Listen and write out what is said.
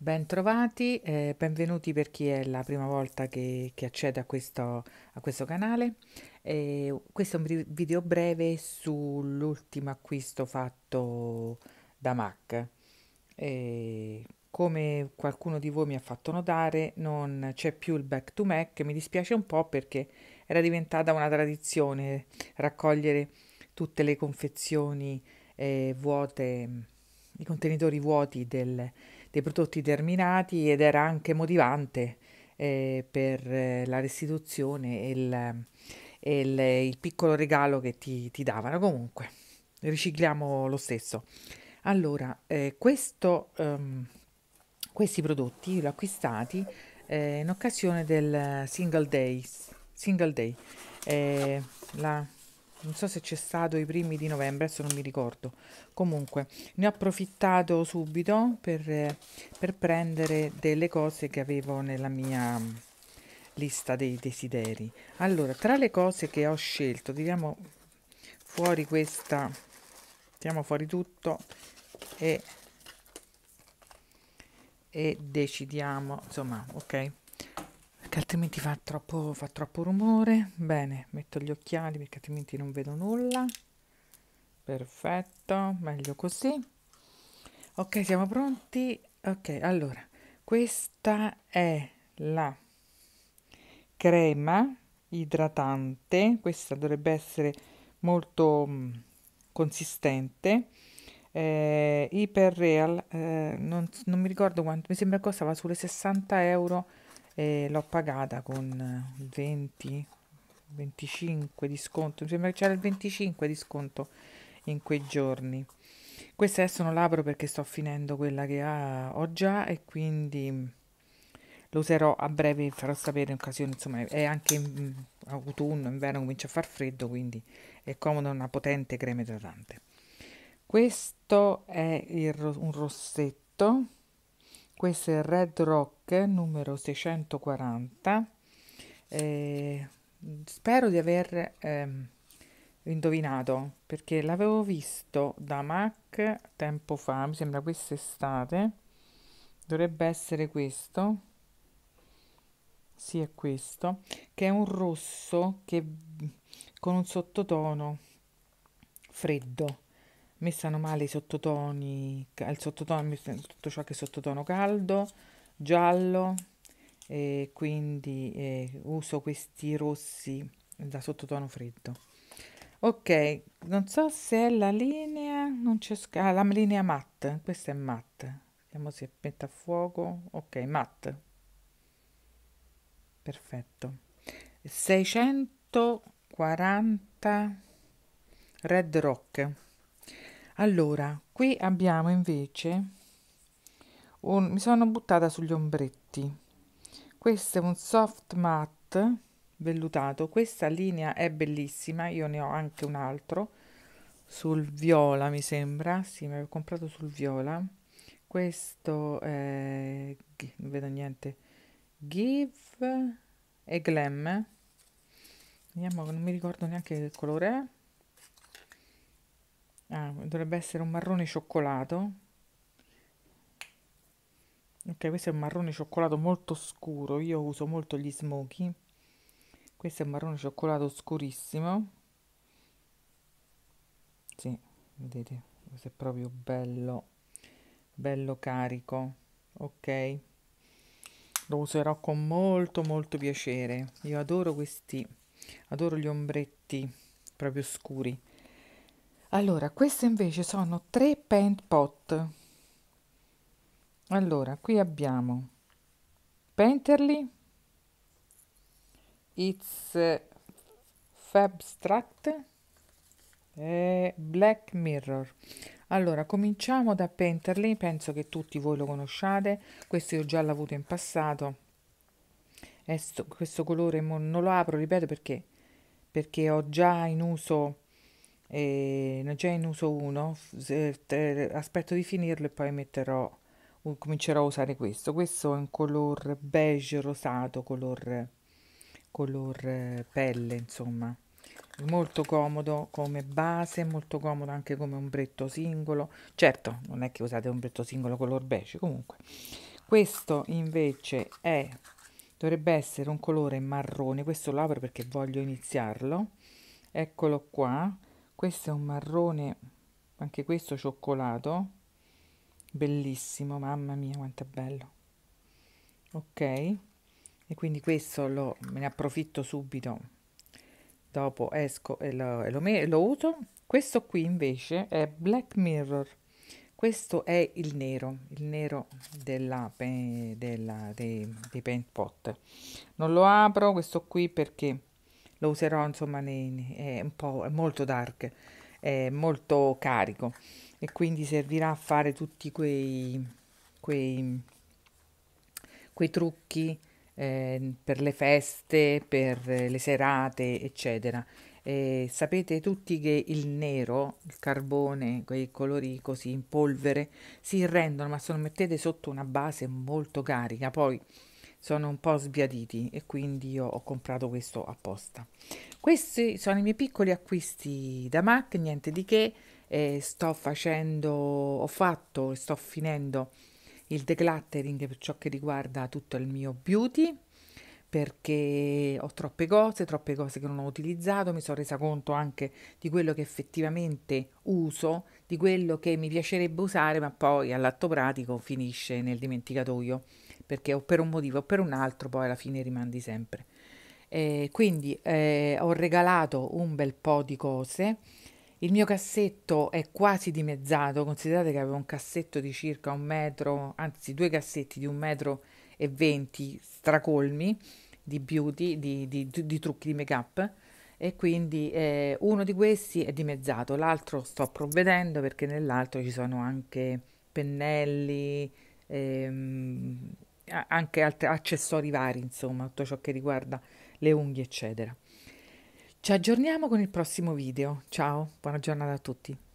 Bentrovati, eh, benvenuti per chi è la prima volta che, che accede a questo, a questo canale. Eh, questo è un video breve sull'ultimo acquisto fatto da Mac. Eh, come qualcuno di voi mi ha fatto notare, non c'è più il back to Mac. Mi dispiace un po' perché era diventata una tradizione raccogliere tutte le confezioni eh, vuote, i contenitori vuoti del dei prodotti terminati ed era anche motivante eh, per eh, la restituzione e il, il, il, piccolo regalo che ti, ti davano. Comunque, ricicliamo lo stesso. Allora, eh, questo, um, questi prodotti li ho acquistati eh, in occasione del Single, days, single Day, eh, la non so se c'è stato i primi di novembre, adesso non mi ricordo. Comunque, ne ho approfittato subito per, per prendere delle cose che avevo nella mia mm, lista dei desideri. Allora, tra le cose che ho scelto, tiriamo fuori questa, tiriamo fuori tutto e, e decidiamo, insomma, ok che altrimenti fa troppo, fa troppo rumore. Bene, metto gli occhiali perché altrimenti non vedo nulla. Perfetto, meglio così. Ok, siamo pronti. Ok, allora, questa è la crema idratante. Questa dovrebbe essere molto mh, mm, consistente. Eh, Hyper Real, eh, non, non, mi ricordo quanto, mi sembra costava sulle 60 euro e l'ho pagata con 20 25 di sconto mi sembra che c'era il 25 di sconto in quei giorni questa adesso non l'apro perché sto finendo quella che ho già e quindi mm, lo userò a breve farò sapere in occasione insomma è anche in mm, autunno inverno comincia a far freddo quindi è comodo una potente crema idratante questo è il, un rossetto questo è il red rock numero 640. Eh, spero di aver ehm, indovinato perché l'avevo visto da Mac tempo fa, mi sembra quest'estate. Dovrebbe essere questo. Sì, è questo, che è un rosso che con un sottotono freddo. Mi stanno male i sottotoni, il sottotono, tutto ciò che è sottotono caldo, giallo e quindi eh, uso questi rossi da sottotono freddo ok non so se è la linea non c'è ah, la linea matte questa è matte vediamo se mette a fuoco ok matte perfetto 640 red rock allora qui abbiamo invece un, mi sono buttata sugli ombretti. Questo è un soft matte vellutato. Questa linea è bellissima, io ne ho anche un altro sul viola, mi sembra. Sì, mi avevo comprato sul viola. Questo è non vedo niente. Give e Glam. Vediamo, non mi ricordo neanche che colore è. Ah, dovrebbe essere un marrone cioccolato ok questo è un marrone cioccolato molto scuro io uso molto gli smoky questo è un marrone cioccolato scurissimo sì, vedete questo è proprio bello bello carico ok lo userò con molto molto piacere io adoro questi adoro gli ombretti proprio scuri allora queste invece sono tre paint pot allora, qui abbiamo Painterly, It's Fabstract e Black Mirror. Allora, cominciamo da Painterly, penso che tutti voi lo conosciate, questo io già l'ho avuto in passato. Sto, questo colore non lo apro, ripeto, perché, perché ho già in uso eh, ne ho già in uso uno, aspetto di finirlo e poi metterò comincerò a usare questo. Questo è un color beige rosato, color, color eh, pelle, insomma. Molto comodo come base, molto comodo anche come ombretto singolo. Certo, non è che usate ombretto singolo color beige, comunque. Questo invece è, dovrebbe essere un colore marrone, questo lo apro perché voglio iniziarlo. Eccolo qua, questo è un marrone, anche questo cioccolato, bellissimo mamma mia quanto è bello ok e quindi questo lo, me ne approfitto subito dopo esco e lo, e lo, me, lo uso questo qui invece è black mirror questo è il nero il nero della, della, dei, dei paint pot non lo apro questo qui perché lo userò insomma nei, è un po' è molto dark eh, molto carico e quindi servirà a fare tutti quei, quei, quei trucchi eh, per le feste, per le serate, eccetera. E sapete tutti che il nero, il carbone, quei colori così in polvere si rendono, ma se lo mettete sotto una base molto carica, poi sono un po' sbiaditi e quindi io ho comprato questo apposta. Questi sono i miei piccoli acquisti da MAC, niente di che, eh, sto facendo, ho fatto e sto finendo il decluttering per ciò che riguarda tutto il mio beauty perché ho troppe cose, troppe cose che non ho utilizzato, mi sono resa conto anche di quello che effettivamente uso di quello che mi piacerebbe usare, ma poi all'atto pratico finisce nel dimenticatoio, perché o per un motivo o per un altro poi alla fine rimandi sempre. Eh, quindi eh, ho regalato un bel po' di cose. Il mio cassetto è quasi dimezzato, considerate che avevo un cassetto di circa un metro, anzi due cassetti di un metro e venti stracolmi di beauty, di, di, di, di trucchi di make-up e quindi eh, uno di questi è dimezzato, l'altro sto provvedendo perché nell'altro ci sono anche pennelli, ehm, anche altri accessori vari, insomma, tutto ciò che riguarda le unghie, eccetera. Ci aggiorniamo con il prossimo video. Ciao, buona giornata a tutti.